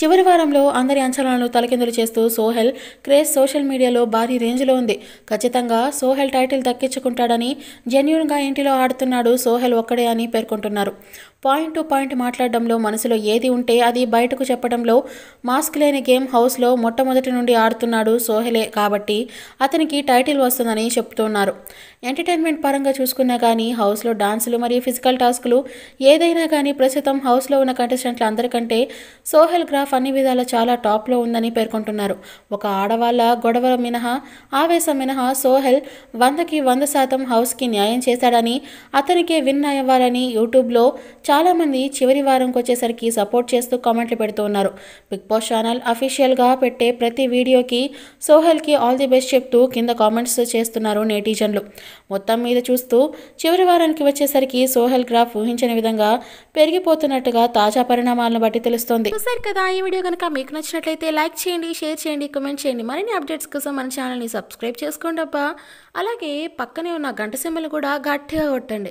చివరి వారంలో అందరి అంచనాలను తలకిందులు చేస్తూ సోహెల్ క్రేజ్ సోషల్ మీడియాలో భారీ రేంజ్లో ఉంది ఖచ్చితంగా సోహెల్ టైటిల్ దక్కించుకుంటాడని జెన్యున్గా ఇంటిలో ఆడుతున్నాడు సోహెల్ ఒక్కడే అని పేర్కొంటున్నారు పాయింట్ టు పాయింట్ మాట్లాడడంలో మనసులో ఏది ఉంటే అది బయటకు చెప్పడంలో మాస్క్ లేని గేమ్ హౌస్లో మొట్టమొదటి నుండి ఆడుతున్నాడు సోహెలే కాబట్టి అతనికి టైటిల్ వస్తుందని చెప్తున్నారు ఎంటర్టైన్మెంట్ పరంగా చూసుకున్నా కానీ హౌస్లో డాన్సులు మరియు ఫిజికల్ టాస్కులు ఏదైనా కానీ ప్రస్తుతం హౌస్లో ఉన్న కంటెస్టెంట్ల అందరికంటే సోహెల్ గ్రాఫ్ అన్ని విధాల చాలా టాప్లో ఉందని పేర్కొంటున్నారు ఒక ఆడవాళ్ళ గొడవ మినహా ఆవేశం మినహా సోహెల్ వందకి వంద శాతం హౌస్కి న్యాయం చేశాడని అతనికే విన్ అవ్వాలని యూట్యూబ్లో చాలా చాలామంది చివరి వారంకి వచ్చేసరికి సపోర్ట్ చేస్తూ కామెంట్లు పెడుతూ ఉన్నారు బిగ్ బాస్ ఛానల్ అఫీషియల్గా పెట్టే ప్రతి వీడియోకి సోహెల్కి ఆల్ ది బెస్ట్ చెప్తూ కింద కామెంట్స్ చేస్తున్నారు నెటిజన్లు మొత్తం మీద చూస్తూ చివరి వారానికి వచ్చేసరికి సోహెల్ గ్రాఫ్ ఊహించిన విధంగా పెరిగిపోతున్నట్టుగా తాజా పరిణామాలను బట్టి తెలుస్తోంది చూసారు కదా ఈ వీడియో కనుక మీకు నచ్చినట్లయితే లైక్ చేయండి షేర్ చేయండి కమెంట్ చేయండి మరిన్ని అప్డేట్స్ కోసం మన ఛానల్ని సబ్స్క్రైబ్ చేసుకోండి అబ్బా అలాగే పక్కనే ఉన్న గంట సెమ్మలు కూడా గట్టిగా కొట్టండి